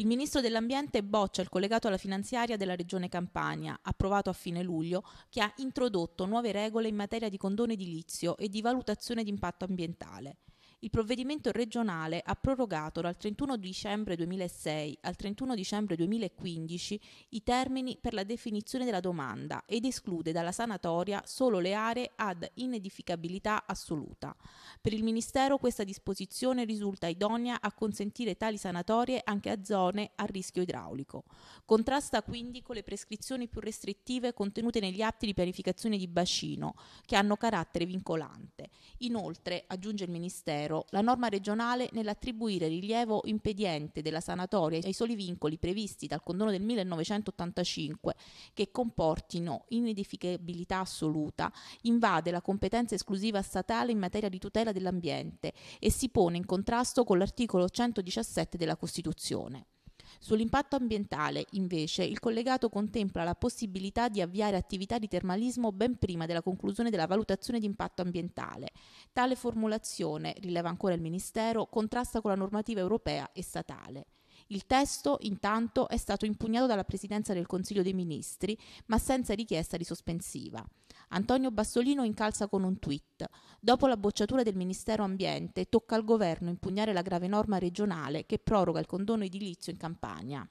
Il ministro dell'Ambiente boccia il collegato alla finanziaria della Regione Campania, approvato a fine luglio, che ha introdotto nuove regole in materia di condono edilizio e di valutazione di impatto ambientale il provvedimento regionale ha prorogato dal 31 dicembre 2006 al 31 dicembre 2015 i termini per la definizione della domanda ed esclude dalla sanatoria solo le aree ad inedificabilità assoluta. Per il Ministero questa disposizione risulta idonea a consentire tali sanatorie anche a zone a rischio idraulico. Contrasta quindi con le prescrizioni più restrittive contenute negli atti di pianificazione di bacino, che hanno carattere vincolante. Inoltre, aggiunge il Ministero, ovvero la norma regionale nell'attribuire rilievo impediente della sanatoria ai soli vincoli previsti dal condono del 1985 che comportino inedificabilità assoluta, invade la competenza esclusiva statale in materia di tutela dell'ambiente e si pone in contrasto con l'articolo 117 della Costituzione. Sull'impatto ambientale, invece, il collegato contempla la possibilità di avviare attività di termalismo ben prima della conclusione della valutazione di impatto ambientale. Tale formulazione, rileva ancora il Ministero, contrasta con la normativa europea e statale. Il testo, intanto, è stato impugnato dalla Presidenza del Consiglio dei Ministri, ma senza richiesta di sospensiva. Antonio Bassolino incalza con un tweet. Dopo la bocciatura del Ministero Ambiente, tocca al governo impugnare la grave norma regionale che proroga il condono edilizio in Campania.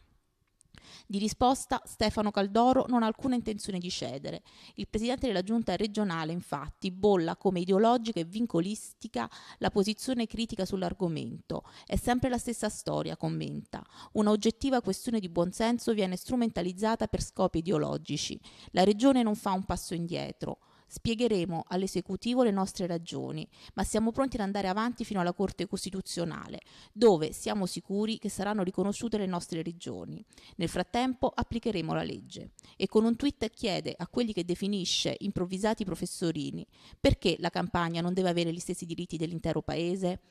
Di risposta Stefano Caldoro non ha alcuna intenzione di cedere. Il presidente della giunta regionale infatti bolla come ideologica e vincolistica la posizione critica sull'argomento. È sempre la stessa storia, commenta. Una oggettiva questione di buonsenso viene strumentalizzata per scopi ideologici. La regione non fa un passo indietro. Spiegheremo all'esecutivo le nostre ragioni, ma siamo pronti ad andare avanti fino alla Corte Costituzionale, dove siamo sicuri che saranno riconosciute le nostre regioni. Nel frattempo applicheremo la legge. E con un tweet chiede a quelli che definisce improvvisati professorini perché la campagna non deve avere gli stessi diritti dell'intero Paese?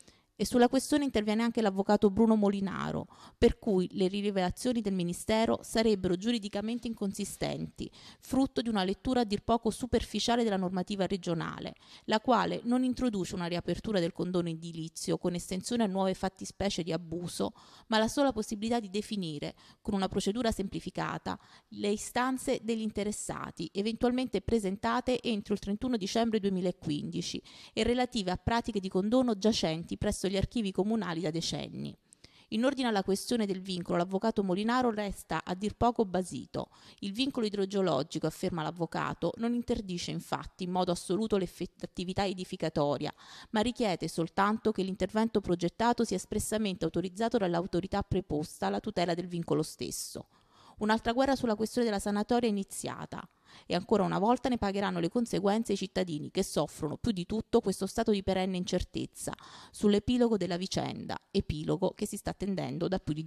E sulla questione interviene anche l'avvocato Bruno Molinaro, per cui le rivelazioni del Ministero sarebbero giuridicamente inconsistenti, frutto di una lettura a dir poco superficiale della normativa regionale, la quale non introduce una riapertura del condono edilizio con estensione a nuove fattispecie di abuso, ma la sola possibilità di definire, con una procedura semplificata, le istanze degli interessati, eventualmente presentate entro il 31 dicembre 2015 e relative a pratiche di condono giacenti presso gli archivi comunali da decenni. In ordine alla questione del vincolo, l'avvocato Molinaro resta a dir poco basito. Il vincolo idrogeologico, afferma l'avvocato, non interdice infatti in modo assoluto l'attività edificatoria, ma richiede soltanto che l'intervento progettato sia espressamente autorizzato dall'autorità preposta alla tutela del vincolo stesso. Un'altra guerra sulla questione della sanatoria è iniziata e ancora una volta ne pagheranno le conseguenze i cittadini che soffrono più di tutto questo stato di perenne incertezza sull'epilogo della vicenda, epilogo che si sta attendendo da più di dieci anni.